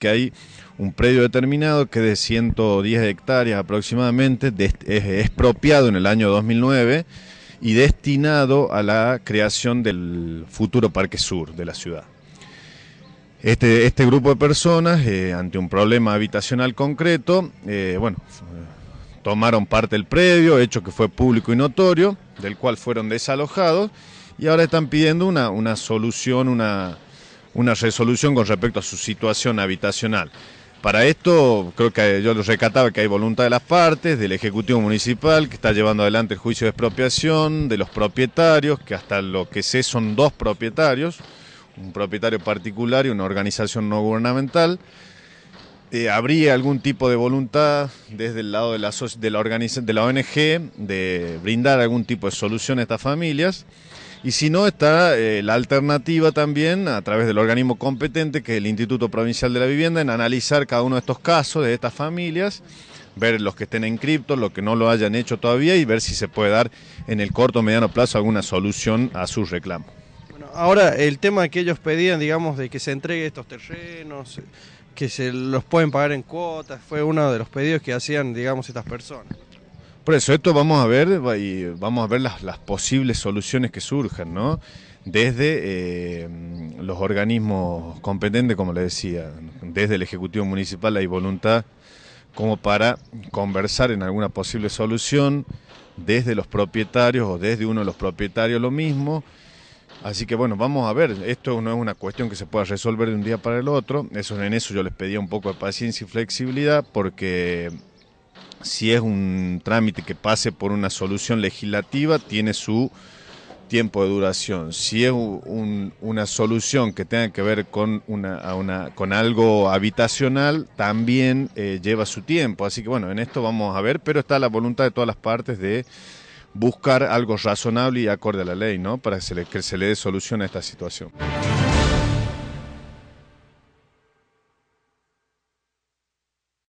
que hay un predio determinado que de 110 hectáreas aproximadamente es expropiado en el año 2009 y destinado a la creación del futuro Parque Sur de la ciudad. Este, este grupo de personas, eh, ante un problema habitacional concreto, eh, bueno, tomaron parte del predio, hecho que fue público y notorio, del cual fueron desalojados, y ahora están pidiendo una, una solución, una, una resolución con respecto a su situación habitacional. Para esto, creo que yo lo recataba que hay voluntad de las partes, del Ejecutivo Municipal, que está llevando adelante el juicio de expropiación, de los propietarios, que hasta lo que sé son dos propietarios, un propietario particular y una organización no gubernamental. Eh, ¿Habría algún tipo de voluntad desde el lado de la, de la, de la ONG de brindar algún tipo de solución a estas familias? Y si no, está eh, la alternativa también, a través del organismo competente, que es el Instituto Provincial de la Vivienda, en analizar cada uno de estos casos de estas familias, ver los que estén en cripto, los que no lo hayan hecho todavía y ver si se puede dar en el corto o mediano plazo alguna solución a su reclamo. Bueno, ahora, el tema que ellos pedían, digamos, de que se entregue estos terrenos, que se los pueden pagar en cuotas, fue uno de los pedidos que hacían, digamos, estas personas. Por eso esto vamos a ver y vamos a ver las, las posibles soluciones que surjan, ¿no? Desde eh, los organismos competentes, como le decía, desde el Ejecutivo Municipal hay voluntad como para conversar en alguna posible solución, desde los propietarios o desde uno de los propietarios lo mismo. Así que bueno, vamos a ver, esto no es una cuestión que se pueda resolver de un día para el otro, eso en eso yo les pedía un poco de paciencia y flexibilidad porque si es un trámite que pase por una solución legislativa, tiene su tiempo de duración. Si es una solución que tenga que ver con, algo habitacional, también eh, lleva su tiempo. Así que bueno, en esto vamos a ver, pero está la voluntad de todas las partes de buscar algo razonable y acorde a la ley, ¿no? Para que se le dé solución a esta situación.